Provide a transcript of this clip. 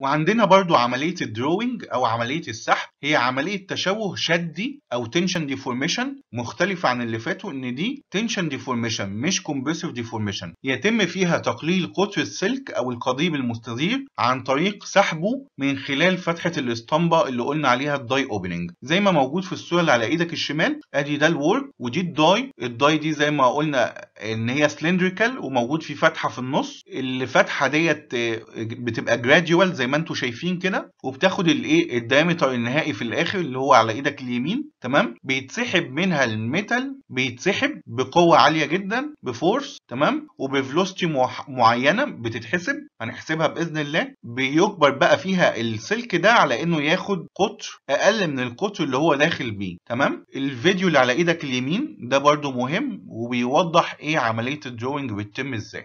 وعندنا برضو عملية الدروينج أو عملية السحب هي عملية تشوه شدي أو تنشن ديفورميشن مختلفة عن اللي فاتوا إن دي تنشن ديفورميشن مش كومبرسيف ديفورميشن يتم فيها تقليل قطر السلك أو القضيب المستدير عن طريق سحبه من خلال فتحة الاسطمبة اللي قلنا عليها الداي اوبننج زي ما موجود في الصورة اللي على إيدك الشمال أدي ده الورك ودي الداي الداي دي زي ما قلنا إن هي سلندريكال وموجود في فتحة في النص الفتحة ديت آه، بتبقى جراديوال زي زي ما انتم شايفين كده وبتاخد الايه الدايمتر النهائي في الاخر اللي هو على ايدك اليمين تمام بيتسحب منها الميتال بيتسحب بقوه عاليه جدا بفورس تمام وبفلوستي معينه بتتحسب هنحسبها باذن الله بيكبر بقى فيها السلك ده على انه ياخد قطر اقل من القطر اللي هو داخل بيه تمام الفيديو اللي على ايدك اليمين ده برده مهم وبيوضح ايه عمليه الدروينج بتتم ازاي